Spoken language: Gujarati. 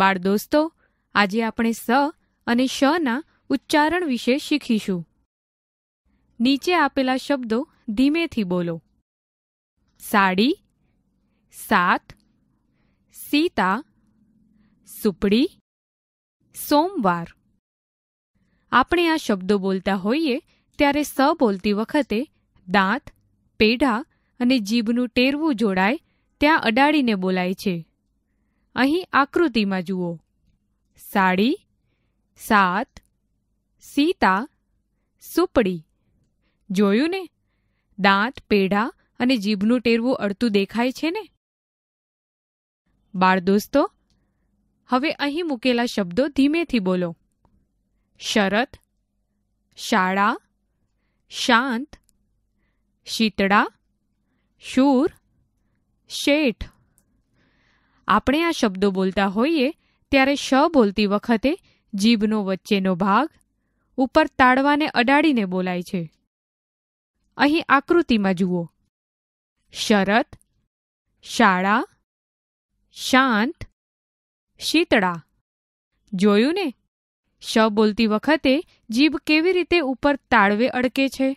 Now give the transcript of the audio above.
બાળ દોસ્તો આજે આપણે સ અને શ ના ઉચ્ચારણ વિશે શીખીશું નીચે આપેલા શબ્દો ધીમેથી બોલો સાડી સાત સીતા સુપડી સોમવાર આપણે આ શબ્દો બોલતા હોઈએ ત્યારે સ બોલતી વખતે દાંત પેઢા અને જીભનું ટેરવું જોડાય ત્યાં અડાડીને બોલાય છે અહીં આકૃતિમાં જુઓ સાડી સાત સીતા સુપડી જોયું ને દાંત પેઢા અને જીભનું ટેરવું અડતું દેખાય છે ને બાળ દોસ્તો હવે અહીં મૂકેલા શબ્દો ધીમેથી બોલો શરત શાળા શાંત શીતળા શૂર શેઠ આપણે આ શબ્દો બોલતા હોઈએ ત્યારે શ બોલતી વખતે જીભનો વચ્ચેનો ભાગ ઉપર તાળવાને અડાડીને બોલાય છે અહીં આકૃતિમાં જુઓ શરત શાળા શાંત શીતળા જોયું ને શ બોલતી વખતે જીભ કેવી રીતે ઉપર તાળવે અડકે છે